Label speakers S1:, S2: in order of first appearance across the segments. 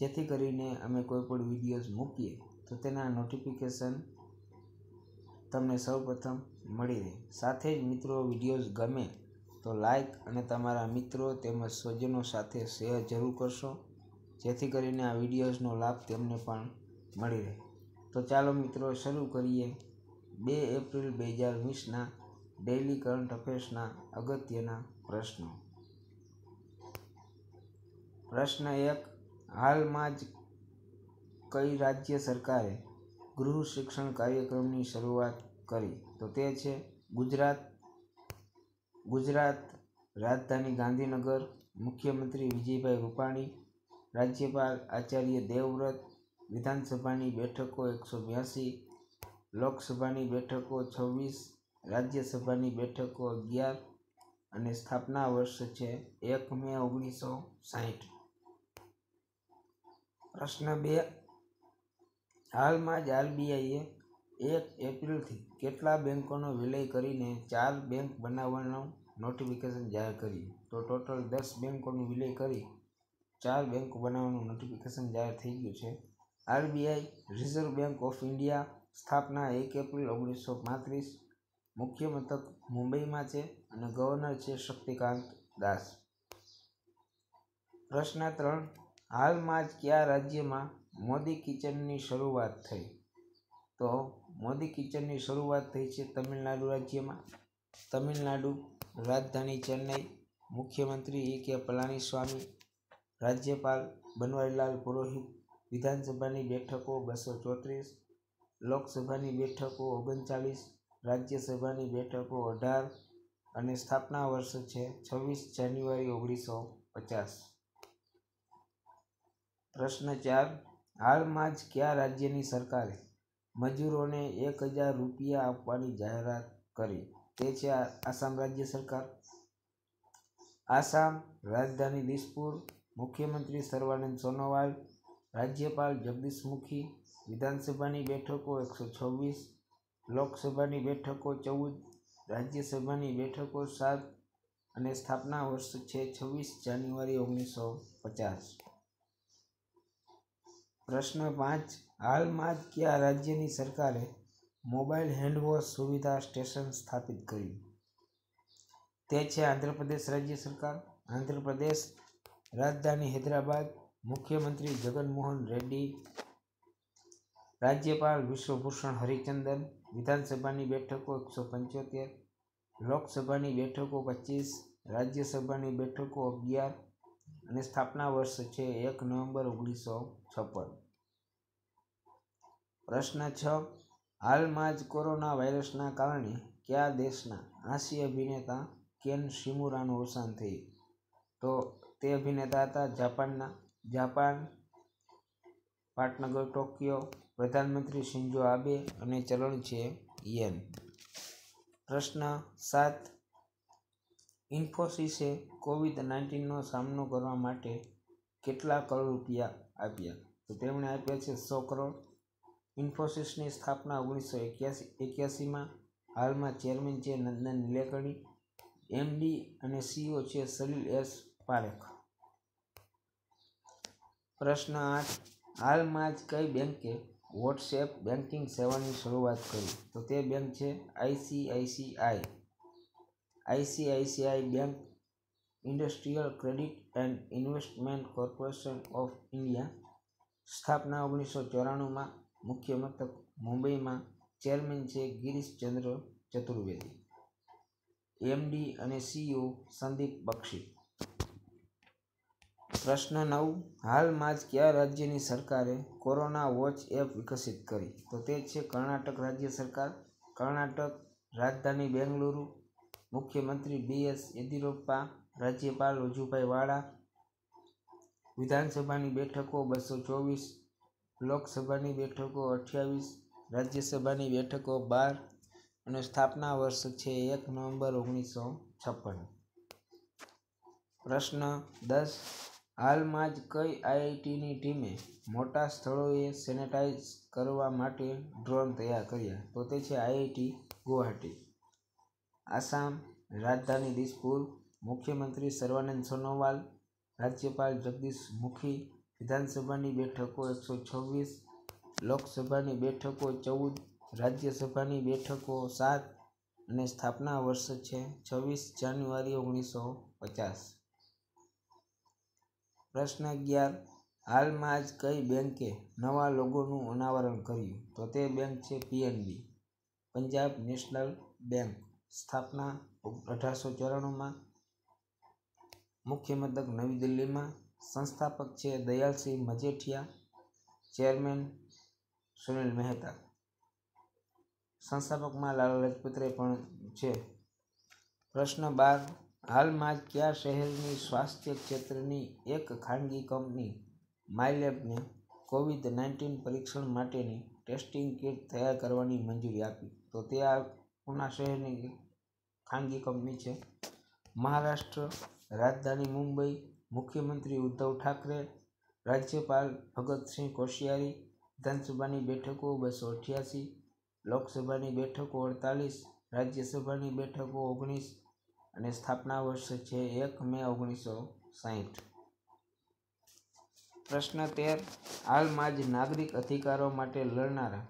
S1: જેથી કરીને અમે કોઈ પણ વિડીયોઝ મૂકીએ તો તેના નોટિફિકેશન તમને સૌપ્રથમ મળી રહે સાથે જ મિત્રો વિડીયોઝ ગમે તો લાઈક અને તમારા મિત્રો તેમજ સ્વજનો સાથે શેર જરૂર કરશો જેથી કરીને આ વિડીયોઝનો લાભ તેમને પણ મળી રહે તો ચાલો મિત્રો શરૂ કરીએ બે એપ્રિલ બે હજાર વીસના ડેઇલી કરંટ અફેર્સના અગત્યના પ્રશ્નો પ્રશ્ન એક હાલમાં જ કઈ રાજ્ય સરકારે ગૃહ શિક્ષણ કાર્યક્રમની શરૂઆત કરી તો તે છે ગુજરાત ગુજરાત રાજધાની ગાંધીનગર મુખ્યમંત્રી વિજયભાઈ રૂપાણી રાજ્યપાલ આચાર્ય દેવવ્રત વિધાનસભાની બેઠકો એકસો બ્યાસી લોકસભાની બેઠકો છવ્વીસ રાજ્યસભાની બેઠકો અગિયાર અને સ્થાપના વર્ષ છે એક મે ઓગણીસો સાહીઠ પ્રશ્ન બે હાલમાં જ આરબીઆઈએ એક એપ્રિલથી કેટલા બેન્કોનો વિલય કરીને ચાર બેંક બનાવવાનું નોટિફિકેશન જાહેર કર્યું તો ટોટલ દસ બેંકોનું વિલય કરી ચાર બેંક બનાવવાનું નોટિફિકેશન જાહેર થઈ ગયું છે RBI Reserve Bank of India સ્થાપના એક એપ્રિલ ઓગણીસો પાંત્રીસ મુખ્ય મથક મુંબઈમાં છે અને ગવર્નર છે શક્તિકાંત દાસ પ્રશ્ન ત્રણ હાલમાં જ કયા રાજ્યમાં મોદી કિચનની શરૂઆત થઈ તો મોદી કિચનની શરૂઆત થઈ છે તમિલનાડુ રાજ્યમાં તમિલનાડુ રાજધાની ચેન્નઈ મુખ્યમંત્રી એ કે પલાણીસ્વામી રાજ્યપાલ બનવારીલાલ પુરોહિત વિધાનસભાની બેઠકો બસો ચોત્રીસ લોકસભાની બેઠકો ઓગણચાળીસ રાજ્યસભાની બેઠકો અઢાર અને સ્થાપના વર્ષ છે છવ્વીસ જાન્યુઆરી ઓગણીસો પચાસ પ્રશ્ન ચાર હાલમાં જ કયા રાજ્યની સરકારે મજૂરોને એક હજાર રૂપિયા આપવાની જાહેરાત કરી તે છે આસામ રાજ્ય સરકાર આસામ રાજધાની દિસપુર મુખ્યમંત્રી સર્વાનંદ સોનોવાલ રાજ્યપાલ જગદીશ મુખી વિધાનસભાની બેઠકો એકસો છવ્વીસ લોકસભાની બેઠકો ચૌદ રાજ્યસભાની બેઠકો સાત અને સ્થાપના વર્ષ છે છવ્વીસ જાન્યુઆરી ઓગણીસો પચાસ પ્રશ્ન પાંચ હાલમાં જ કયા રાજ્યની સરકારે મોબાઈલ હેન્ડવોશ સુવિધા સ્ટેશન સ્થાપિત કર્યું તે છે આંધ્રપ્રદેશ રાજ્ય સરકાર આંધ્રપ્રદેશ રાજધાની હૈદરાબાદ મુખ્યમંત્રી જગનમોહન રેડ્ડી રાજ્યપાલ વિશ્વભૂષણ હરિચંદન વિધાનસભાની બેઠકો એકસો પંચોતેર લોકસભાની બેઠકો પચીસ રાજ્યસભાની બેઠકો અગિયાર અને સ્થાપના વર્ષ છે એક નવેમ્બર ઓગણીસો છપ્પન પ્રશ્ન છ હાલમાં જ કોરોના વાયરસના કારણે કયા દેશના આશી અભિનેતા કેન શિમુરાનું અવસાન થયું તો તે અભિનેતા હતા જાપાનના જાપાન પાટનગર ટોક્યો પ્રધાનમંત્રી શિન્જો આબે અને ચલણ છે યેન પ્રશ્ન સાત ઇન્ફોસિસે કોવિડ નાઇન્ટીનનો સામનો કરવા માટે કેટલા કરોડ રૂપિયા આપ્યા તો તેમણે આપ્યા છે સો કરોડ ઇન્ફોસિસની સ્થાપના ઓગણીસો એક્યાસી એક્યાસીમાં હાલમાં ચેરમેન છે નંદન નીલેકણી એમડી અને સીઓ છે સલીલ એસ પારેખ પ્રશ્ન આઠ હાલમાં જ કઈ બેંકે વોટ્સએપ બેન્કિંગ સેવાની શરૂઆત કરી તો તે બેંક છે ICICI ICICI Bank Industrial Credit and Investment Corporation of India સ્થાપના ઓગણીસો ચોરાણુંમાં મુખ્ય મથક મુંબઈમાં ચેરમેન છે ગિરીશચંદ્ર ચતુર્વેદી એમડી અને સીઈઓ સંદીપ બક્ષી પ્રશ્ન નવ હાલમાં જ કયા રાજ્યની સરકારે કોરોના વોચ એપ વિકસિત કરી તો તે છે કર્ણાટક રાજ્ય સરકાર કર્ણાટક રાજધાની બેંગલુરુ મુખ્યમંત્રી બી એસ યેદિયુરપ્પા રાજ્યપાલ વજુભાઈ વાળા વિધાનસભાની બેઠકો બસો ચોવીસ લોકસભાની બેઠકો અઠ્યાવીસ રાજ્યસભાની બેઠકો બાર અને સ્થાપના વર્ષ છે એક નવેમ્બર ઓગણીસો છપ્પન પ્રશ્ન દસ હાલમાં જ કઈ આઈઆઈટીની ટીમે મોટા સ્થળોએ સેનેટાઈઝ કરવા માટે ડ્રોન તૈયાર કર્યા તો તે છે આઈઆઈટી ગુવાહાટી આસામ રાજધાની દિસપુર મુખ્યમંત્રી સર્વાનંદ સોનોવાલ રાજ્યપાલ જગદીશ મુખી વિધાનસભાની બેઠકો એકસો છવ્વીસ લોકસભાની બેઠકો ચૌદ રાજ્યસભાની બેઠકો સાત અને સ્થાપના વર્ષ છે છવ્વીસ જાન્યુઆરી ઓગણીસો પચાસ પ્રશ્ન અગિયાર હાલમાં જ કઈ બેંકે નવા લોગોનું અનાવરણ કર્યું તો તે બેંક છે પીએનબી પંજાબ નેશનલ બેંક સ્થાપના અઢારસો ચોરાણુંમાં મુખ્ય મથક નવી દિલ્હીમાં સંસ્થાપક છે દયાલસિંહ મજેઠિયા ચેરમેન સુનિલ મહેતા સંસ્થાપકમાં લાલા લજપતરે પણ છે પ્રશ્ન બાર હાલમાં જ કયા શહેરની સ્વાસ્થ્ય ક્ષેત્રની એક ખાનગી કંપની માઇલેબને કોવિડ નાઇન્ટીન પરીક્ષણ માટેની ટેસ્ટિંગ કિટ તૈયાર કરવાની મંજૂરી આપી તો તે આ પૂના શહેરની ખાનગી કંપની છે મહારાષ્ટ્ર રાજધાની મુંબઈ મુખ્યમંત્રી ઉદ્ધવ ઠાકરે રાજ્યપાલ ભગતસિંહ કોશિયારી વિધાનસભાની બેઠકો બસો અઠ્યાસી લોકસભાની બેઠકો અડતાલીસ રાજ્યસભાની બેઠકો ઓગણીસ અને સ્થાપના વર્ષ છે એક મે ઓગણીસો સાહીઠ પ્રશ્ન તેર હાલમાં જ નાગરિક અધિકારો માટે લડનારા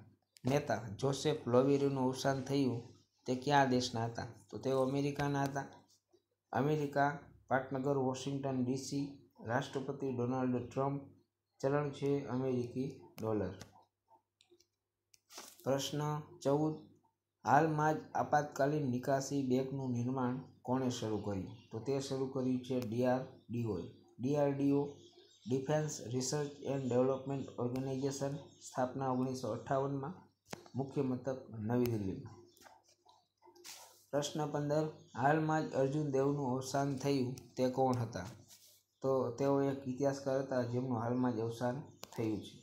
S1: નેતા જોસેફ લોવેરીનું અવસાન થયું તે કયા દેશના હતા તો તેઓ અમેરિકાના હતા અમેરિકા પાટનગર વોશિંગ્ટન ડીસી રાષ્ટ્રપતિ ડોનાલ્ડ ટ્રમ્પ ચલણ છે અમેરિકી ડોલર પ્રશ્ન ચૌદ હાલમાં જ આપાતકાલીન નિકાસી બેગનું નિર્માણ કોણે શરૂ કર્યું તો તે શરૂ કર્યું છે ડીઆરડીઓએ DRDO Defence Research and Development Organisation સ્થાપના ઓગણીસો અઠ્ઠાવનમાં મુખ્ય મથક નવી દિલ્હીમાં પ્રશ્ન પંદર હાલમાં જ અર્જુન દેવનું અવસાન થયું તે કોણ હતા તો તેઓ એક ઇતિહાસકાર હતા જેમનું હાલમાં જ અવસાન થયું છે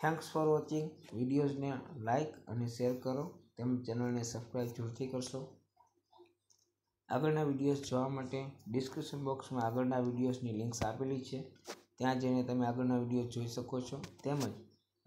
S1: થેન્ક્સ ફોર વોચિંગ વિડીયોઝને લાઇક અને શેર કરો તેમ ચેનલને સબસ્ક્રાઈબ જરૂરથી કરશો આગળના વિડીયોઝ જોવા માટે ડિસ્ક્રિપ્શન બોક્સમાં આગળના વિડીયોઝની લિંક્સ આપેલી છે ત્યાં જઈને તમે આગળના વિડીયો જોઈ શકો છો તેમજ